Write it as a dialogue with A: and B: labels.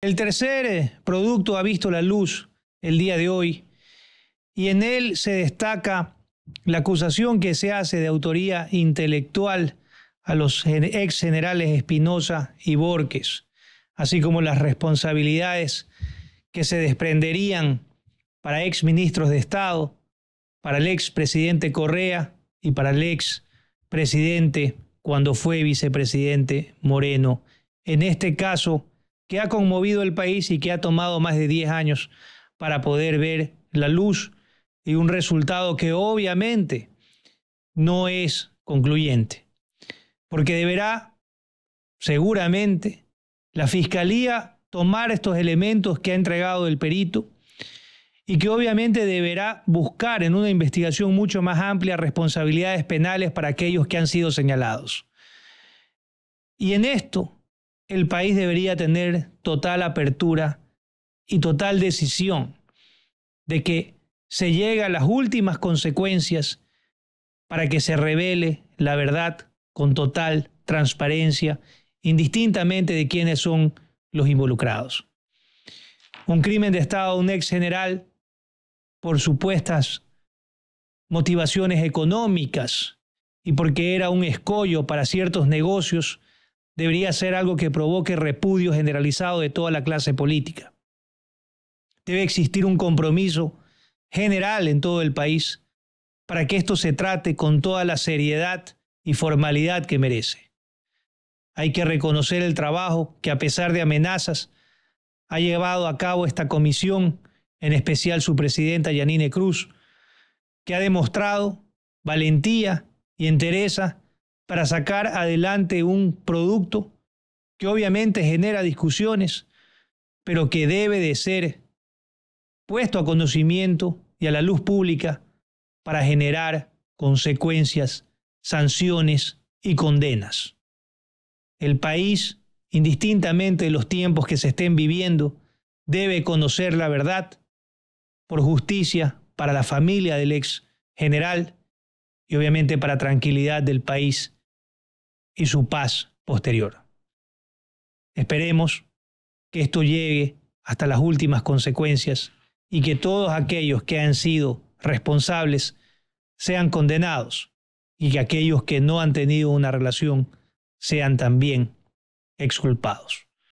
A: El tercer eh, producto ha visto la luz el día de hoy y en él se destaca la acusación que se hace de autoría intelectual a los ex generales Espinosa y Borges, así como las responsabilidades que se desprenderían para ex ministros de Estado, para el expresidente Correa y para el ex presidente cuando fue vicepresidente Moreno. En este caso, que ha conmovido el país y que ha tomado más de 10 años para poder ver la luz y un resultado que obviamente no es concluyente, porque deberá seguramente la Fiscalía tomar estos elementos que ha entregado el perito y que obviamente deberá buscar en una investigación mucho más amplia responsabilidades penales para aquellos que han sido señalados. Y en esto el país debería tener total apertura y total decisión de que se llega a las últimas consecuencias para que se revele la verdad con total transparencia, indistintamente de quiénes son los involucrados. Un crimen de Estado, un ex general, por supuestas motivaciones económicas y porque era un escollo para ciertos negocios, debería ser algo que provoque repudio generalizado de toda la clase política. Debe existir un compromiso general en todo el país para que esto se trate con toda la seriedad y formalidad que merece. Hay que reconocer el trabajo que a pesar de amenazas ha llevado a cabo esta comisión, en especial su presidenta Yanine Cruz, que ha demostrado valentía y entereza para sacar adelante un producto que obviamente genera discusiones, pero que debe de ser puesto a conocimiento y a la luz pública para generar consecuencias, sanciones y condenas. El país, indistintamente de los tiempos que se estén viviendo, debe conocer la verdad por justicia para la familia del ex general y obviamente para tranquilidad del país y su paz posterior. Esperemos que esto llegue hasta las últimas consecuencias y que todos aquellos que han sido responsables sean condenados y que aquellos que no han tenido una relación sean también exculpados.